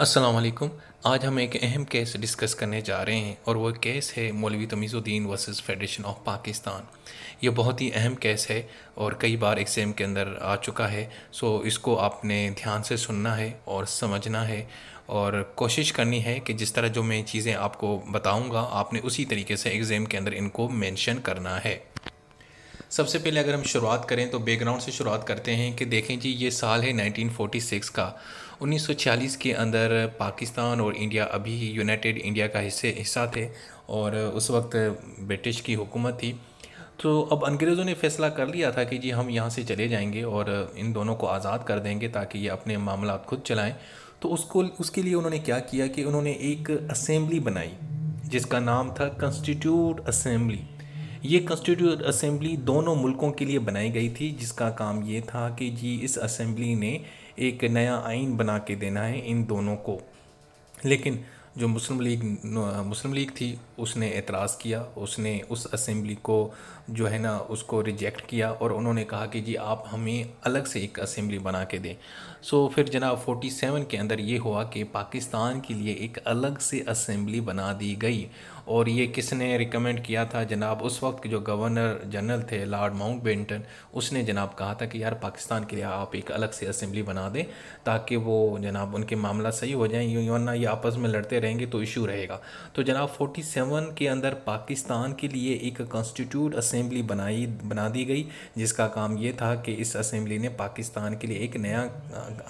असलम आज हम एक अहम केस डिस्कस करने जा रहे हैं और वह केस है Maulvi Tamizuddin versus federation of Pakistan ये बहुत ही अहम केस है और कई बार एग्ज़ाम के अंदर आ चुका है सो इसको आपने ध्यान से सुनना है और समझना है और कोशिश करनी है कि जिस तरह जो मैं चीज़ें आपको बताऊँगा आपने उसी तरीके से एग्ज़ाम के अंदर इनको मैंशन करना है सबसे पहले अगर हम शुरुआत करें तो बैकग्राउंड से शुरुआत करते हैं कि देखें जी ये साल है 1946 का 1940 के अंदर पाकिस्तान और इंडिया अभी यूनाइटेड इंडिया का हिस्से हिस्सा थे और उस वक्त ब्रिटिश की हुकूमत थी तो अब अंग्रेज़ों ने फैसला कर लिया था कि जी हम यहाँ से चले जाएंगे और इन दोनों को आज़ाद कर देंगे ताकि ये अपने मामला खुद चलाएं तो उसको उसके लिए उन्होंने क्या किया कि उन्होंने एक असेंबली बनाई जिसका नाम था कंस्टिट्यूट असेंबली ये कंस्टिट्यूट असेंबली दोनों मुल्कों के लिए बनाई गई थी जिसका काम ये था कि जी इस असेंबली ने एक नया आइन बना के देना है इन दोनों को लेकिन जो मुस्लिम लीग मुस्लिम लीग थी उसने एतराज़ किया उसने उस असेंबली को जो है ना उसको रिजेक्ट किया और उन्होंने कहा कि जी आप हमें अलग से एक असेंबली बना के दें सो फिर जनाब 47 के अंदर ये हुआ कि पाकिस्तान के लिए एक अलग से असेंबली बना दी गई और ये किसने रिकमेंड किया था जनाब उस वक्त जो गवर्नर जनरल थे लॉर्ड माउंट बेंटन उसने जनाब कहा था कि यार पाकिस्तान के लिए आप एक अलग से असम्बली बना दें ताकि वो जनाब उनके मामला सही हो जाए यूँ वरना ये आपस में लड़ते रहेंगे तो इशू रहेगा तो जनाब फोर्टी सेवन के अंदर पाकिस्तान के लिए एक कॉन्स्टिट्यूट असम्बली बनाई बना दी गई जिसका काम ये था कि इस असम्बली ने पाकिस्तान के लिए एक नया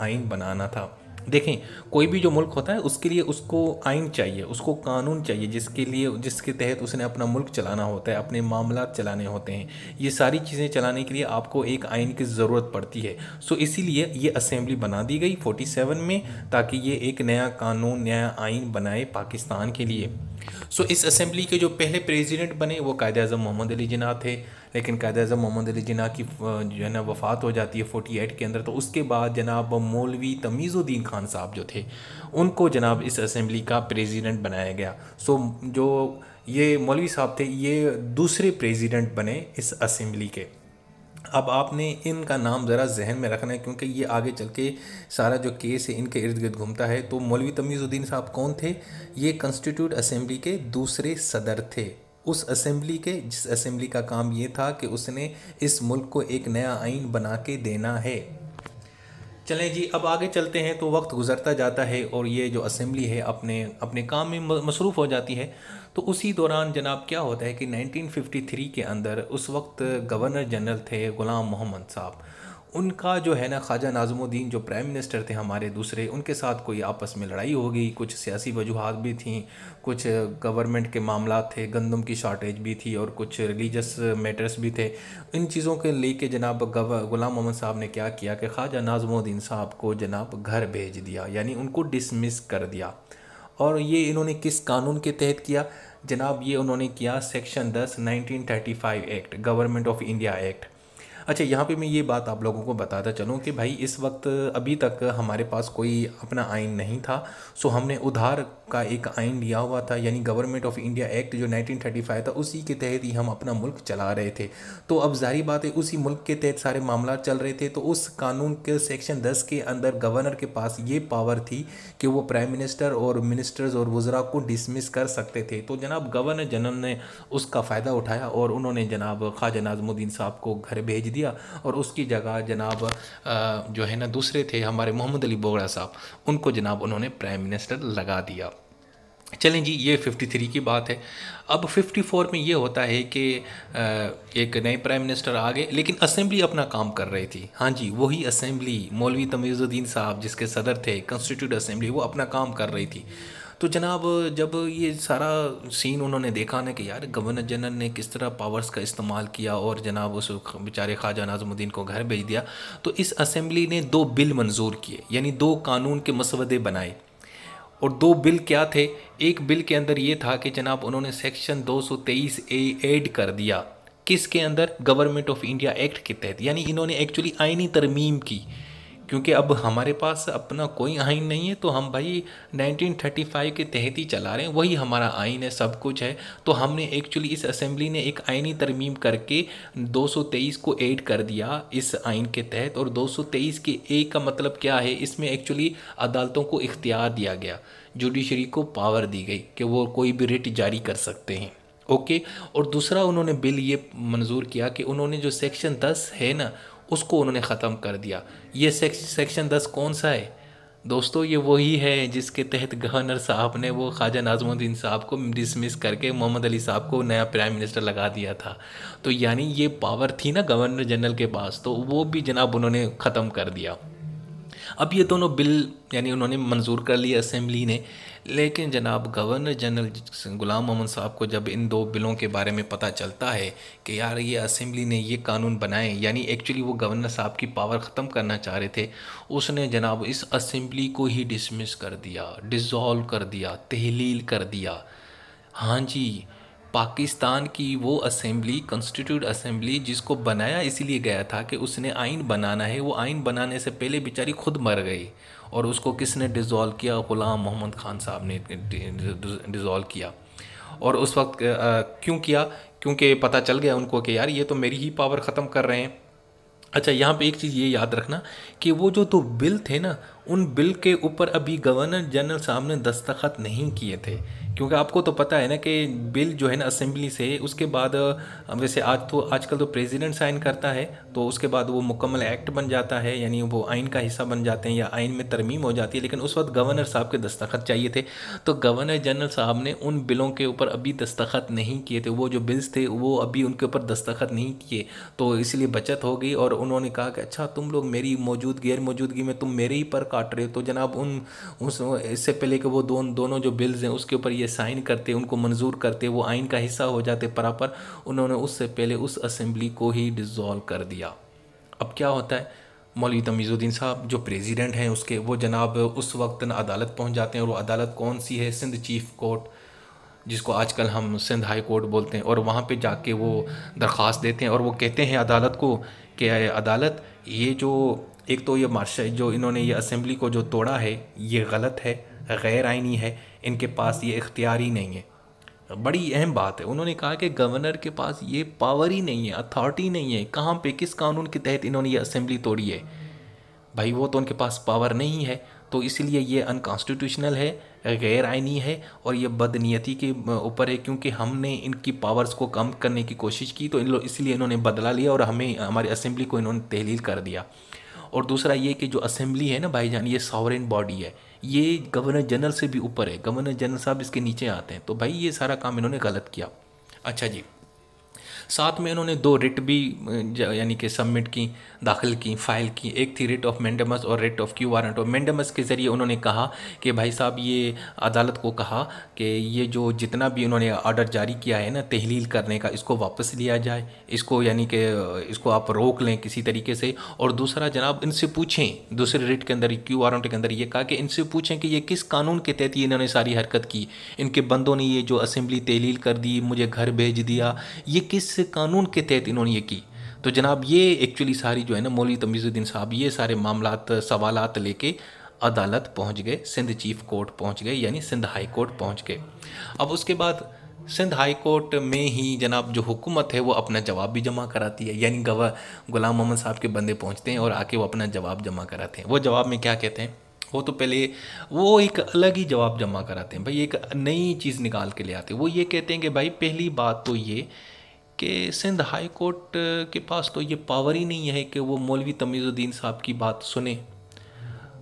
आइन बनाना था देखें कोई भी जो मुल्क होता है उसके लिए उसको आइन चाहिए उसको कानून चाहिए जिसके लिए जिसके तहत उसने अपना मुल्क चलाना होता है अपने मामला चलाने होते हैं ये सारी चीज़ें चलाने के लिए आपको एक आइन की ज़रूरत पड़ती है सो इसीलिए ये असेंबली बना दी गई 47 में ताकि ये एक नया कानून नया आइन बनाए पाकिस्तान के लिए सो इस असेंबली के जो पहले प्रेजिडेंट बने वो कायद अजम मोहम्मद अली जना थे लेकिन कैद अजम मोहम्मद अली जना की जो है ना वफ़ात हो जाती है फोटी एट के अंदर तो उसके बाद जनाब मौलवी तमीज़ुद्दीन खान साहब जो थे उनको जनाब इस असम्बली का प्रेजिडेंट बनाया गया सो जो ये मौलवी साहब थे ये दूसरे प्रेजिडेंट बने इस असम्बली के अब आपने इनका नाम ज़रा जहन में रखना है क्योंकि ये आगे चल के सारा जो केस है इनके इर्द गिर्द घूमता है तो मौलवी तमीज़ुद्दीन साहब कौन थे ये कंस्टिट्यूट असम्बली के दूसरे सदर थे उस असेंबली के जिस असेंबली का काम ये था कि उसने इस मुल्क को एक नया आइन बना के देना है चलें जी अब आगे चलते हैं तो वक्त गुजरता जाता है और ये जो असम्बली है अपने अपने काम में मसरूफ़ हो जाती है तो उसी दौरान जनाब क्या होता है कि 1953 के अंदर उस वक्त गवर्नर जनरल थे ग़ुलाम मोहम्मद साहब उनका जो है ना ख्वाजा नाजमुद्दीन जो प्राइम मिनिस्टर थे हमारे दूसरे उनके साथ कोई आपस में लड़ाई हो गई कुछ सियासी वजूहत भी थी कुछ गवर्नमेंट के मामला थे गंदम की शॉर्टेज भी थी और कुछ रिलीजस मैटर्स भी थे इन चीज़ों के लेके जनाब गुलाम मोहम्मद साहब ने क्या किया कि ख्वाजा नाजमुद्दीन साहब को जनाब घर भेज दिया यानी उनको डिसमिस कर दिया और ये इन्होंने किस कानून के तहत किया जनाब ये उन्होंने किया section thirty five act government of India act अच्छा यहाँ पे मैं ये बात आप लोगों को बताता चलूँ कि भाई इस वक्त अभी तक हमारे पास कोई अपना आइन नहीं था सो हमने उधार का एक आइन लिया हुआ था यानी गवर्नमेंट ऑफ इंडिया एक्ट जो 1935 था उसी के तहत ही हम अपना मुल्क चला रहे थे तो अब जारी बात है उसी मुल्क के तहत सारे मामला चल रहे थे तो उस कानून के सेक्शन दस के अंदर गवर्नर के पास ये पावर थी कि वो प्राइम मिनिस्टर और मिनिस्टर्स और वज्रा को डिसमिस कर सकते थे तो जनाब गवर्नर जनरल ने उसका फ़ायदा उठाया और उन्होंने जनाब ख्वाजा नाजमुद्दीन साहब को घर भेज दिया और उसकी जगह जनाब जो है ना दूसरे थे हमारे मोहम्मद अली बोगड़ा साहब उनको जनाब उन्होंने प्राइम मिनिस्टर लगा दिया चलें जी ये 53 की बात है अब 54 में ये होता है कि एक नए प्राइम मिनिस्टर आ गए लेकिन असेंबली अपना काम कर रही थी हाँ जी वही असेंबली मौलवी तमीज़ुद्दीन साहब जिसके सदर थे कंस्टिट्यूट असेंबली वो अपना काम कर रही थी तो जनाब जब ये सारा सीन उन्होंने देखा ना कि यार गवर्नर जनरल ने किस तरह पावर्स का इस्तेमाल किया और जनाब उस बेचारे ख्वाजा नाजमुद्दीन को घर भेज दिया तो इस असम्बली ने दो बिल मंजूर किए यानी दो कानून के मसवदे बनाए और दो बिल क्या थे एक बिल के अंदर ये था कि जनाब उन्होंने सेक्शन दो ए एड कर दिया किसके अंदर गवर्नमेंट ऑफ इंडिया एक्ट के तहत यानी इन्होंने एक्चुअली आइनी तरमीम की क्योंकि अब हमारे पास अपना कोई आइन नहीं है तो हम भाई 1935 के तहत ही चला रहे हैं वही हमारा आइन है सब कुछ है तो हमने एक्चुअली इस असेंबली ने एक आइनी तरमीम करके 223 को ऐड कर दिया इस आइन के तहत और 223 के ए का मतलब क्या है इसमें एक्चुअली अदालतों को इख्तियार दिया गया जुडिशरी को पावर दी गई कि वो कोई भी रिट जारी कर सकते हैं ओके और दूसरा उन्होंने बिल ये मंजूर किया कि उन्होंने जो सेक्शन दस है ना उसको उन्होंने ख़त्म कर दिया ये सेक्शन दस कौन सा है दोस्तों ये वही है जिसके तहत गवर्नर साहब ने वो ख्वाजा नाजमुद्दीन साहब को डिसमिस करके मोहम्मद अली साहब को नया प्राइम मिनिस्टर लगा दिया था तो यानी ये पावर थी ना गवर्नर जनरल के पास तो वो भी जनाब उन्होंने ख़त्म कर दिया अब ये दोनों बिल यानी उन्होंने मंजूर कर लिए असेंबली ने लेकिन जनाब गवर्नर जनरल गुलाम मोहम्मद साहब को जब इन दो बिलों के बारे में पता चलता है कि यार ये असम्बली ने ये कानून बनाए यानी एक्चुअली वो गवर्नर साहब की पावर ख़त्म करना चाह रहे थे उसने जनाब इस असेंबली को ही डिसमिस कर दिया डिज़ोल्व कर दिया तहलील कर दिया हाँ जी पाकिस्तान की वो असेंबली कॉन्स्टिट्यूट असेंबली जिसको बनाया इसीलिए गया था कि उसने आइन बनाना है वो आइन बनाने से पहले बेचारी खुद मर गई और उसको किसने डिज़ोल्व किया ग़ुलाम मोहम्मद ख़ान साहब ने डिज़ोल्व किया और उस वक्त क्यों किया क्योंकि पता चल गया उनको कि यार ये तो मेरी ही पावर ख़त्म कर रहे हैं अच्छा यहाँ पे एक चीज़ ये याद रखना कि वो जो दो तो बिल थे ना उन बिल के ऊपर अभी गवर्नर जनरल साहब ने दस्तखत नहीं किए थे क्योंकि आपको तो पता है ना कि बिल जो है ना असेंबली से उसके बाद वैसे आज तो आजकल तो प्रेसिडेंट साइन करता है तो उसके बाद वो मुकम्मल एक्ट बन जाता है यानी वो आइन का हिस्सा बन जाते हैं या आइन में तरमीम हो जाती है लेकिन उस वक्त गवर्नर साहब के दस्तखत चाहिए थे तो गवर्नर जनरल साहब ने उन बिलों के ऊपर अभी दस्तखत नहीं किए थे वो जो बिल्स थे वो अभी उनके ऊपर दस्तखत नहीं किए तो इसलिए बचत हो गई और उन्होंने कहा कि अच्छा तुम लोग मेरी मौजूद गैर मौजूदगी में तुम मेरे ही पर काट रहे हो तो जनाब उन उस इससे पहले कि वो दोनों जो बिल्स हैं उसके ऊपर ये लिए साइन करते उनको मंजूर करते वो आइन का हिस्सा हो जाते प्रॉपर उन्होंने उससे पहले उस असम्बली को ही डिज़ोल्व कर दिया अब क्या होता है मौलवी तमीज़ुद्दीन साहब जो प्रेसिडेंट हैं उसके वो जनाब उस वक्त अदालत पहुंच जाते हैं और वो अदालत कौन सी है सिंध चीफ कोर्ट जिसको आजकल हम सिंध हाई कोर्ट बोलते हैं और वहाँ पे जाके वो दरख्वास्त देते हैं और वो कहते हैं अदालत को कि अदालत ये जो एक तो ये मार्शल जो इन्होंने ये असम्बली को जो तोड़ा है ये गलत है गैर आइनी है इनके पास ये इख्तियार ही नहीं है बड़ी अहम बात है उन्होंने कहा कि गवर्नर के पास ये पावर ही नहीं है अथॉरिटी नहीं है कहाँ पे किस कानून के तहत इन्होंने ये असेंबली तोड़ी है भाई वो तो उनके पास पावर नहीं है तो इसलिए ये अनकॉन्स्टिट्यूशनल है गैर आइनी है और ये बदनीयती के ऊपर है क्योंकि हमने इनकी पावर्स को कम करने की कोशिश की तो इन लोग इसलिए इन्होंने बदला लिया और हमें हमारी असेंबली को इन्होंने तहलील कर दिया और दूसरा ये कि जो असेंबली है ना भाईजान ये सॉवरेन बॉडी है ये गवर्नर जनरल से भी ऊपर है गवर्नर जनरल साहब इसके नीचे आते हैं तो भाई ये सारा काम इन्होंने गलत किया अच्छा जी साथ में इन्होंने दो रिट भी यानी कि सबमिट की दाखिल की फाइल की एक थी रिट ऑफ मैंडमस और writ of quo warranto mandamus के ज़रिए उन्होंने कहा कि भाई साहब ये अदालत को कहा कि ये जो जितना भी उन्होंने आर्डर जारी किया है ना तहलील करने का इसको वापस लिया जाए इसको यानी कि इसको आप रोक लें किसी तरीके से और दूसरा जनाब इनसे पूछें दूसरे रिट के अंदर क्यू वारंट के अंदर ये कहा कि इनसे पूछें कि ये किस कानून के तहत इन्होंने सारी हरकत की इनके बंदों ने ये जो असम्बली तहलील कर दी मुझे घर भेज दिया ये किस कानून के तहत इन्होंने ये की तो जनाब ये एक्चुअली सारी जो है ना मौली तमीज़ुद्दीन साहब ये सारे मामला सवाल लेके अदालत पहुंच गए सिंध चीफ कोर्ट पहुंच गए यानी सिंध हाई कोर्ट पहुंच गए अब उसके बाद सिंध हाई कोर्ट में ही जनाब जो हुकूमत है वो अपना जवाब भी जमा कराती है यानी गवा गुलाम मोहम्मद साहब के बंदे पहुंचते हैं और आके वो अपना जवाब जमा कराते हैं वो जवाब में क्या कहते हैं वो तो पहले वो एक अलग ही जवाब जमा कराते हैं भाई एक नई चीज़ निकाल के ले आते हैं वो ये कहते हैं कि भाई पहली बात तो ये कि सिंध हाई कोर्ट के पास तो ये पावर ही नहीं है कि वो मौलवी तमीज़ुद्दीन साहब की बात सुने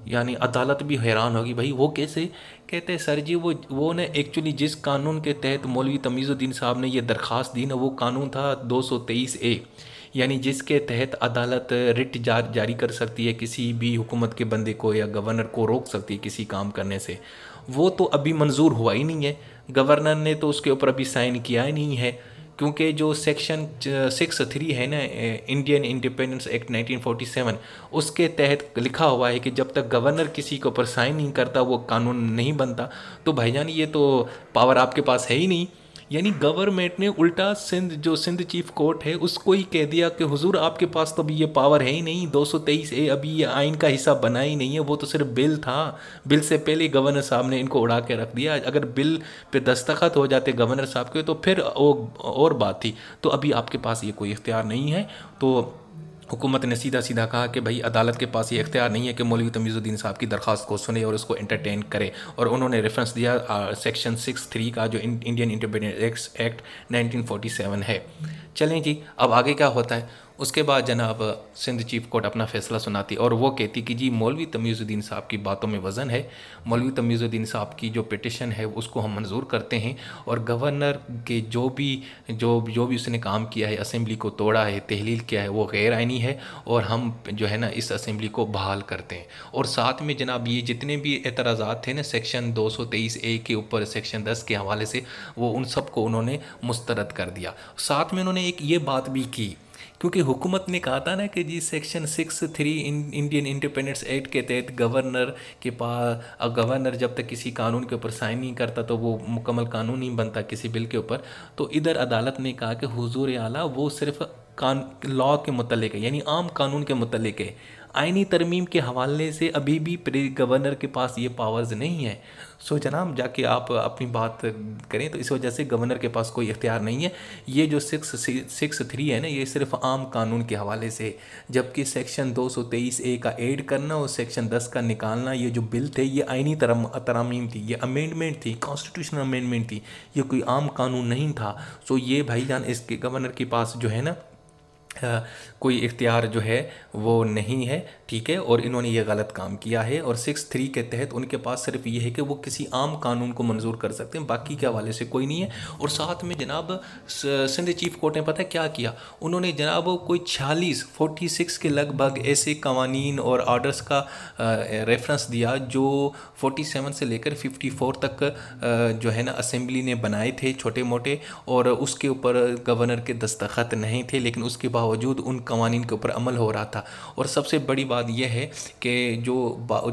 यानी अदालत भी हैरान होगी भाई वो कैसे कहते हैं सर जी वो वो ने एक्चुअली जिस कानून के तहत मौलवी तमीज़ुद्दीन साहब ने यह दरख्वास्त दी ना वो कानून था 223 ए यानी जिसके तहत अदालत रिट जार जारी कर सकती है किसी भी हुकूमत के बंदे को या गवर्नर को रोक सकती है किसी काम करने से वो तो अभी मंजूर हुआ ही नहीं है गवर्नर ने तो उसके ऊपर अभी साइन किया ही नहीं है क्योंकि जो सेक्शन सिक्स थ्री है ना इंडियन इंडिपेंडेंस एक्ट 1947 उसके तहत लिखा हुआ है कि जब तक गवर्नर किसी के ऊपर साइन नहीं करता वो कानून नहीं बनता तो भाईजान ये तो पावर आपके पास है ही नहीं यानी गवर्नमेंट ने उल्टा सिंध जो सिंध चीफ कोर्ट है उसको ही कह दिया कि हुजूर आपके पास तो अभी ये पावर है ही नहीं 223 ए अभी ये आइन का हिस्सा बना ही नहीं है वो तो सिर्फ बिल था बिल से पहले गवर्नर साहब ने इनको उड़ा के रख दिया अगर बिल पे दस्तखत हो जाते गवर्नर साहब के तो फिर वो और बात थी तो अभी आपके पास ये कोई इख्तियार नहीं है तो हुकूमत ने सीधा सीधा कहा कि भाई अदालत के पास ये इख्तियार नहीं है कि मौलवी तमीज़ुद्दीन साहब की दरख्वास्त को सुने और उसको एंटरटेन करे और उन्होंने रेफरेंस दिया सेक्शन सिक्स थ्री का जो Indian independence act nineteen forty seven है चलें जी अब आगे क्या होता है उसके बाद जनाब सिंध चीफ कोर्ट अपना फैसला सुनाती और वो कहती कि जी मौलवी तमीज़ुद्दीन साहब की बातों में वज़न है मौलवी तमीज़ुद्दीन साहब की जो पिटिशन है उसको हम मंजूर करते हैं और गवर्नर के जो भी जो जो भी उसने काम किया है असम्बली को तोड़ा है तहलील किया है वो गैर आइनी है और हम जो है ना इस असम्बली को बहाल करते हैं और साथ में जनाब ये जितने भी एतराज़ा थे ना सेक्शन तेईस ए के ऊपर सेक्शन दस के हवाले से वो उन सबको उन्होंने मुस्तरद कर दिया साथ में उन्होंने एक ये बात भी की क्योंकि हुकूमत ने कहा था ना कि जी section six three Indian independence act के तहत गवर्नर के पास गवर्नर जब तक किसी कानून के ऊपर साइन नहीं करता तो वो मुकम्मल कानून नहीं बनता किसी बिल के ऊपर तो इधर अदालत ने कहा कि हुजूर आला वो सिर्फ कान लॉ के मतलब है यानी आम कानून के मतलब है आइनी तरमीम के हवाले से अभी भी गवर्नर के पास ये पावर्स नहीं है सो जनाब जाके आप अपनी बात करें तो इस वजह से गवर्नर के पास कोई इख्तियार नहीं है ये जो सिक्स सिक्स थ्री है ना ये सिर्फ आम कानून के हवाले से जबकि सेक्शन दो सौ तेईस ए का एड करना और सेक्शन दस का निकालना ये जो बिल थे ये आइनी तरम तरामीम थी ये अमेंडमेंट थी कॉन्स्टिट्यूशनल अमेंडमेंट थी ये कोई आम कानून नहीं था सो ये भाई जान इसके गवर्नर के पास जो है ना कोई इख्तियार जो है वो नहीं है ठीक है और इन्होंने ये गलत काम किया है और सिक्स थ्री के तहत उनके पास सिर्फ ये है कि वो किसी आम कानून को मंजूर कर सकते हैं बाकी के हवाले से कोई नहीं है और साथ में जनाब सिंध चीफ कोर्ट ने पता है क्या किया उन्होंने जनाब कोई छियालीस फोर्टी सिक्स के लगभग ऐसे कवानीन और आर्डर्स का रेफरेंस दिया जो फोर्टी सेवन से लेकर फिफ्टी फोर तक जो है ना असम्बली ने बनाए थे छोटे मोटे और उसके ऊपर गवर्नर के दस्तखत नहीं थे लेकिन उसके बाद बावजूद उन कवानीन के ऊपर अमल हो रहा था और सबसे बड़ी बात यह है कि जो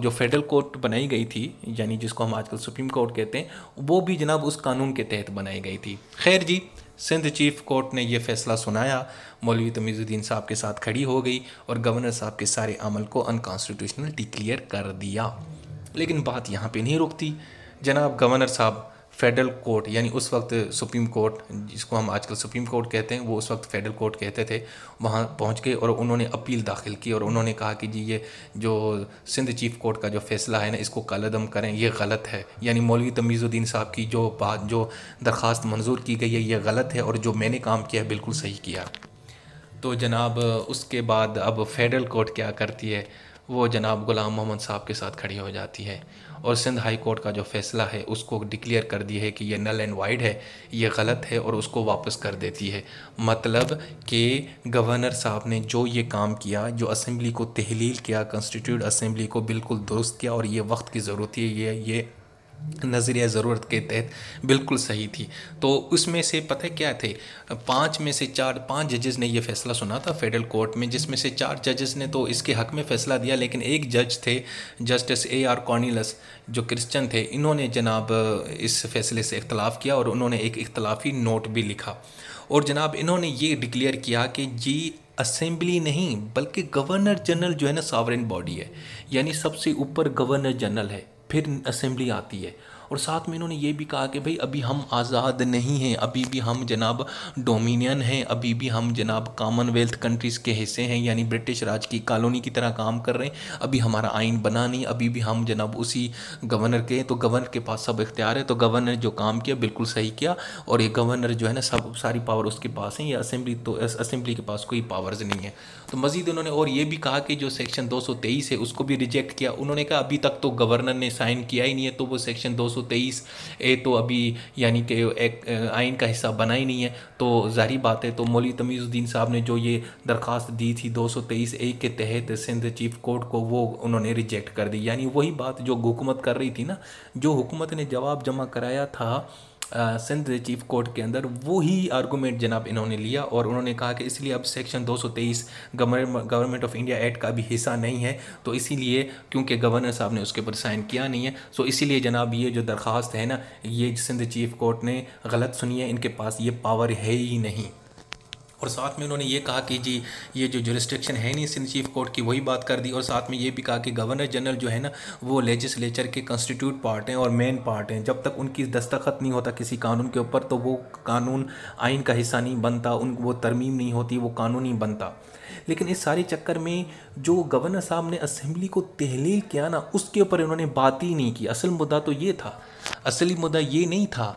जो फेडरल कोर्ट बनाई गई थी यानी जिसको हम आजकल सुप्रीम कोर्ट कहते हैं वो भी जनाब उस कानून के तहत बनाई गई थी खैर जी सिंध चीफ कोर्ट ने यह फैसला सुनाया मौलवी तमीज़ुद्दीन साहब के साथ खड़ी हो गई और गवर्नर साहब के सारे अमल को अनकॉन्स्टिट्यूशनल डिक्लेयर कर दिया लेकिन बात यहाँ पे नहीं रुकती जनाब गवर्नर साहब फेडरल कोर्ट यानी उस वक्त सुप्रीम कोर्ट जिसको हम आजकल सुप्रीम कोर्ट कहते हैं वो उस वक्त फेडरल कोर्ट कहते थे वहाँ पहुँच गए और उन्होंने अपील दाखिल की और उन्होंने कहा कि जी ये जो सिंध चीफ कोर्ट का जो फैसला है ना इसको कलदम करें ये गलत है यानी मौलवी तमीज़ुद्दीन साहब की जो बात जो दरख्वास्त मंजूर की गई है ये गलत है और जो मैंने काम किया है बिल्कुल सही किया तो जनाब उसके बाद अब फेडरल कोर्ट क्या करती है वो जनाब ग़ुलाम मोहम्मद साहब के साथ खड़ी हो जाती है और सिंध हाई कोर्ट का जो फैसला है उसको डिक्लेयर कर दी है कि ये नल एंड वाइड है ये गलत है और उसको वापस कर देती है मतलब कि गवर्नर साहब ने जो ये काम किया जो असम्बली को तहलील किया कंस्टिट्यूट असम्बली को बिल्कुल दुरुस्त किया और ये वक्त की ज़रूरत है ये ये नज़रिया ज़रूरत के तहत बिल्कुल सही थी तो उसमें से पता है क्या थे पाँच में से चार पांच जजेस ने यह फैसला सुना था फेडरल कोर्ट में जिसमें से चार जजेस ने तो इसके हक में फैसला दिया लेकिन एक जज थे जस्टिस ए आर कॉर्निलस जो क्रिश्चन थे इन्होंने जनाब इस फैसले से इख्तलाफ किया और उन्होंने एक इख्तलाफी नोट भी लिखा और जनाब इन्होंने ये डिक्लेयर किया कि जी असेंबली नहीं बल्कि गवर्नर जनरल जो है ना सावरेन बॉडी है यानी सबसे ऊपर गवर्नर जनरल है फिर असेंबली आती है और साथ में इन्होंने ये भी कहा कि भाई अभी हम आज़ाद नहीं हैं अभी भी हम जनाब डोमिनियन हैं अभी भी हम जनाब कॉमनवेल्थ कंट्रीज़ के हिस्से हैं यानी ब्रिटिश राज की कॉलोनी की तरह काम कर रहे हैं अभी हमारा आइन बना नहीं अभी भी हम जनाब उसी गवर्नर के हैं तो गवर्नर के पास सब इख्तियार है तो गवर्नर जो काम किया बिल्कुल सही किया और ये गवर्नर जो है ना सब सारी पावर उसके पास हैं या असम्बली तो असम्बली के पास कोई पावर्स नहीं है तो मजीद उन्होंने और ये भी कहा कि जो सेक्शन 223 है उसको भी रिजेक्ट किया उन्होंने कहा अभी तक तो गवर्नर ने साइन किया ही नहीं है तो वो सेक्शन 223 ए तो अभी यानी कि एक आइन का हिस्सा बना ही नहीं है तो जारी बात है तो मौली तमीज़ुद्दीन साहब ने जो ये दरख्वास्त दी थी 223 ए के तहत सिंध चीफ कोर्ट को वो उन्होंने रिजेक्ट कर दी यानी वही बात जो हुकूमत कर रही थी ना जो हुकूमत ने जवाब जमा कराया था सिंध चीफ कोर्ट के अंदर वो ही आर्गूमेंट जनाब इन्होंने लिया और उन्होंने कहा कि इसलिए अब section 223 government of India act का भी हिस्सा नहीं है तो इसीलिए क्योंकि गवर्नर साहब ने उसके ऊपर साइन किया नहीं है सो इसीलिए जनाब ये जो दरख्वास्त है ना ये सिंध चीफ कोर्ट ने गलत सुनी है इनके पास ये पावर है ही नहीं और साथ में उन्होंने ये कहा कि जी ये जो जो रिस्ट्रिक्शन है नहीं सिंध चीफ कोर्ट की वही बात कर दी और साथ में ये भी कहा कि गवर्नर जनरल जो है ना वो लेजिस्लेचर के कंस्टिट्यूट पार्ट हैं और मेन पार्ट हैं जब तक उनकी दस्तखत नहीं होता किसी कानून के ऊपर तो वो कानून आइन का हिस्सा नहीं बनता उन वो तरमीम नहीं होती वो कानून नहीं बनता लेकिन इस सारे चक्कर में जो गवर्नर साहब ने असम्बली को तहलील किया ना उसके ऊपर इन्होंने बात ही नहीं की असल मुद्दा तो ये था असली मुद्दा ये नहीं था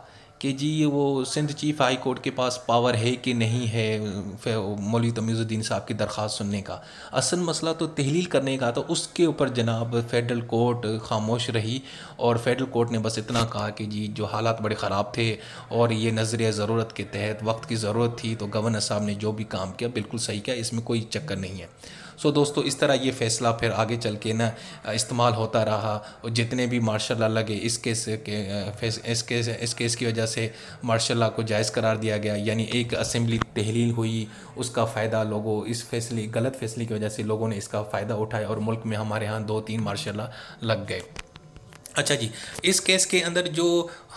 कि जी वो सिंध चीफ हाई कोर्ट के पास पावर है कि नहीं है मौलवी तमीज़ुद्दीन साहब की दरख्वास्त सुनने का असल मसला तो तहलील करने का था उसके ऊपर जनाब फेडरल कोर्ट खामोश रही और फेडरल कोर्ट ने बस इतना कहा कि जी जो हालात बड़े ख़राब थे और ये नजरिया ज़रूरत के तहत वक्त की ज़रूरत थी तो गवर्नर साहब ने जो भी काम किया बिल्कुल सही किया इसमें कोई चक्कर नहीं है सो दोस्तों इस तरह ये फ़ैसला फिर आगे चल के ना इस्तेमाल होता रहा और जितने भी मार्शल लगे इस केस के इस केस इस केस की वजह से मार्शल को जायज़ करार दिया गया यानी एक असम्बली तहलील हुई उसका फ़ायदा लोगों इस फैसले गलत फैसले की वजह से लोगों ने इसका फ़ायदा उठाया और मुल्क में हमारे यहाँ दो तीन मार्शल लग गए अच्छा जी इस केस के अंदर जो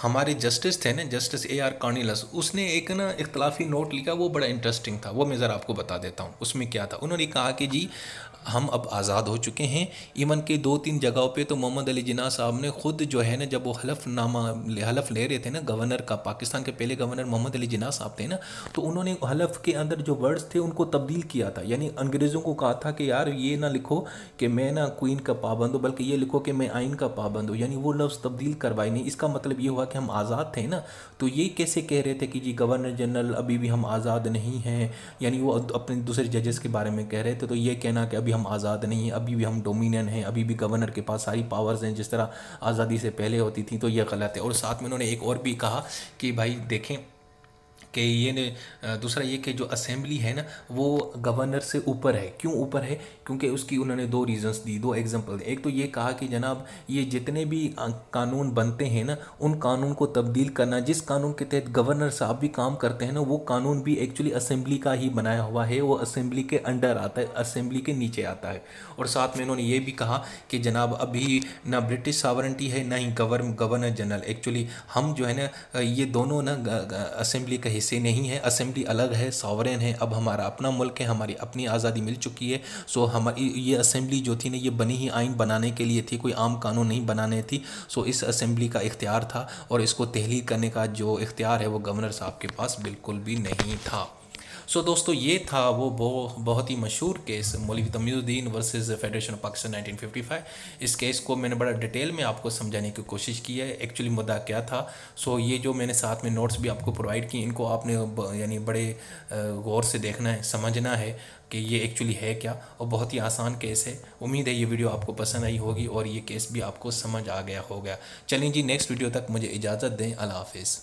हमारे जस्टिस थे ना जस्टिस ए आर कार्निलस उसने एक ना इख्तलाफी नोट लिखा वो बड़ा इंटरेस्टिंग था वो मैं ज़रा आपको बता देता हूँ उसमें क्या था उन्होंने कहा कि जी हम अब आज़ाद हो चुके हैं इवन के दो तीन जगहों पे तो मोहम्मद अली जिना साहब ने ख़ुद जो है ना जब वो हलफनामा हलफ ले रहे थे ना गवर्नर का पाकिस्तान के पहले गवर्नर मोहम्मद अली जिना साहब थे ना तो उन्होंने हलफ के अंदर जो वर्ड्स थे उनको तब्दील किया था यानी अंग्रेज़ों को कहा था कि यार ये ना लिखो कि मैं ना क्वीन का पाबंद हूँ बल्कि ये लिखो कि मैं आइन का पाबंद हूँ यानी वो लफ्ज़ तब्दील करवाई नहीं इसका मतलब ये हुआ कि हम आज़ाद थे ना तो ये कैसे कह रहे थे कि जी गवर्नर जनरल अभी भी हम आज़ाद नहीं हैं यानी वो अपने दूसरे जजेस के बारे में कह रहे थे तो ये कहना कि अभी हम आज़ाद नहीं हैं अभी भी हम डोमिनियन हैं अभी भी गवर्नर के पास सारी पावर्स हैं जिस तरह आज़ादी से पहले होती थी तो यह गलत है और साथ में उन्होंने एक और भी कहा कि भाई देखें कि ये ने दूसरा ये कि जो असेंबली है ना वो गवर्नर से ऊपर है क्यों ऊपर है क्योंकि उसकी उन्होंने दो रीजंस दी दो एग्जांपल एक तो ये कहा कि जनाब ये जितने भी कानून बनते हैं ना उन कानून को तब्दील करना जिस कानून के तहत गवर्नर साहब भी काम करते हैं ना वो कानून भी एक्चुअली असेंबली का ही बनाया हुआ है वो असेंबली के अंडर आता है असेंबली के नीचे आता है और साथ में इन्होंने ये भी कहा कि जनाब अभी ना ब्रिटिश सावरेंटी है ना ही गवर्नर जनरल एक्चुअली हम जो है ना ये दोनों ना असेंबली का हिस्सा ऐसे नहीं है असेंबली अलग है सॉवरन है अब हमारा अपना मुल्क है हमारी अपनी आज़ादी मिल चुकी है सो हम ये असेंबली जो थी ना ये बनी ही आइन बनाने के लिए थी कोई आम कानून नहीं बनाने थी सो इस असेंबली का इख्तियार था और इसको तहलील करने का जो इख्तियार है वो गवर्नर साहब के पास बिल्कुल भी नहीं था सो दोस्तों ये था वो बहुत ही मशहूर case Maulvi Tamizuddin versus federation of Pakistan 1955 इस केस को मैंने बड़ा डिटेल में आपको समझाने की कोशिश की है एक्चुअली मुद्दा क्या था सो ये जो मैंने साथ में नोट्स भी आपको प्रोवाइड किए इनको आपने यानी बड़े गौर से देखना है समझना है कि ये एक्चुअली है क्या और बहुत ही आसान केस है उम्मीद है ये वीडियो आपको पसंद आई होगी और ये केस भी आपको समझ आ गया हो गया चलें जी नेक्स्ट वीडियो तक मुझे इजाज़त दें अल्लाह हाफिज़